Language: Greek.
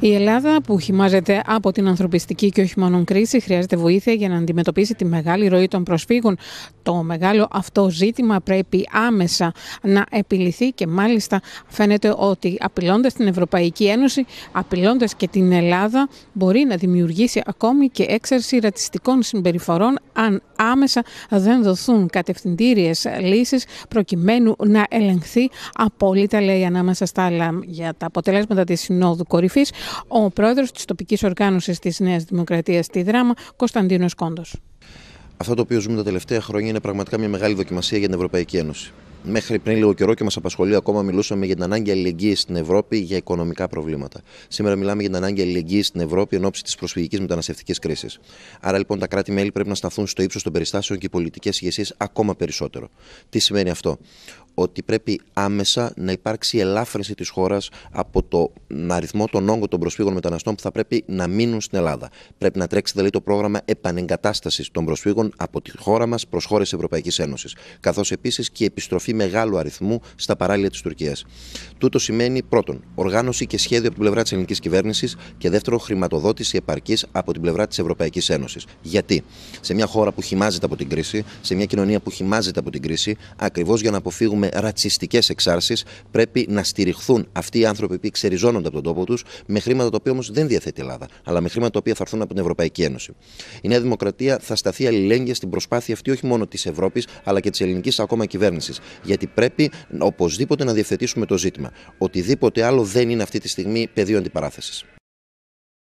Η Ελλάδα, που χυμάζεται από την ανθρωπιστική και όχι μόνο κρίση, χρειάζεται βοήθεια για να αντιμετωπίσει τη μεγάλη ροή των προσφύγων. Το μεγάλο αυτό ζήτημα πρέπει άμεσα να επιληθεί και μάλιστα φαίνεται ότι απειλώντας την Ευρωπαϊκή Ένωση, απειλώντας και την Ελλάδα, μπορεί να δημιουργήσει ακόμη και έξαρση ρατσιστικών συμπεριφορών, αν άμεσα δεν δοθούν κατευθυντήριες λύσεις προκειμένου να ελεγχθεί απόλυτα, λέει, ανάμεσα στα άλλα για τα αποτελέσματα της Συνόδου Κορυφής ο πρόεδρος της τοπικής οργάνωσης της Νέας Δημοκρατίας στη Δράμα, Κωνσταντίνος Κόντος. Αυτό το οποίο ζούμε τα τελευταία χρόνια είναι πραγματικά μια μεγάλη δοκιμασία για την Ευρωπαϊκή Ένωση. Μέχρι πριν λίγο καιρό και μας απασχολεί ακόμα, μιλούσαμε για την ανάγκη αλληλεγγύης στην Ευρώπη για οικονομικά προβλήματα. Σήμερα μιλάμε για την ανάγκη αλληλεγγύης στην Ευρώπη εν ώψη της προσφυγικής μεταναστευτικής κρίσης. Άρα λοιπόν τα κράτη-μέλη πρέπει να σταθούν στο ύψος των περιστάσεων και οι πολιτικές ηγεσίες ακόμα περισσότερο. Τι σημαίνει αυτό, ότι πρέπει άμεσα να υπάρξει ελάφρυνση της χώρας από τον αριθμό, των όγκων των προσφύγων μεταναστών που θα πρέπει να μείνουν στην Ελλάδα. Πρέπει να τρέξει δηλαδή το πρόγραμμα επανεγκατάστασης των προσφύγων από τη χώρα μας προς χώρες Ευρωπαϊκής Ένωσης. Καθώς επίσης και η επιστροφή μεγάλου αριθμού στα παράλια της Τουρκίας. Τούτο σημαίνει πρώτον, οργάνωση και σχέδιο από την πλευρά της ελληνικής κυβέρνησης και δεύτερον, χρηματοδότηση επαρκής από την πλευρά της Ευρωπαϊκής Ένωσης. Γιατί σε μια χώρα που χυμάζεται από την κρίση, σε μια κοινωνία που χυμάζεται από την κρίση, ακριβώς για να αποφύγουμε ρατσιστικές εξάρσεις. Πρέπει να στηριχθούν αυτοί οι άνθρωποι που ξεριζώνονται από τον τόπο τους με χρήματα τα οποία όμως δεν διαθέτει η Ελλάδα, αλλά με χρήματα τα οποία θα έρθουν από την Ευρωπαϊκή Ένωση. Η Νέα Δημοκρατία θα σταθεί αλληλέγγυα στην προσπάθεια αυτή όχι μόνο της Ευρώπης, αλλά και της ελληνικής ακόμα κυβέρνησης. Γιατί πρέπει οπωσδήποτε να διευθετήσουμε το ζήτημα. Οτιδήποτε άλλο δεν είναι αυτή τη στιγμή πεδίο αντιπαράθεσης.